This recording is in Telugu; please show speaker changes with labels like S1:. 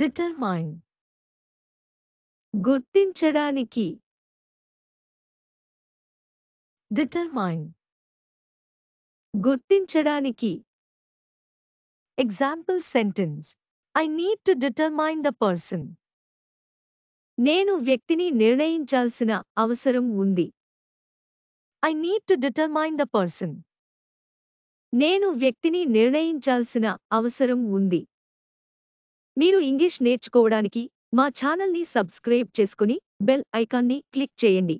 S1: డిటర్మైన్ గుర్తించడానికి డిటర్మైన్ గుర్తించడానికి example sentence
S2: I need to determine the person నేను వ్యక్తిని నిర్ణయించాల్సిన అవసరం ఉంది I need to determine the person నేను వ్యక్తిని నిర్ణయించాల్సిన అవసరం ఉంది మీరు ఇంగ్లీష్ నేర్చుకోవడానికి మా ఛానల్ని సబ్స్క్రైబ్ చేసుకుని
S1: బెల్ ఐకాన్ని క్లిక్ చేయండి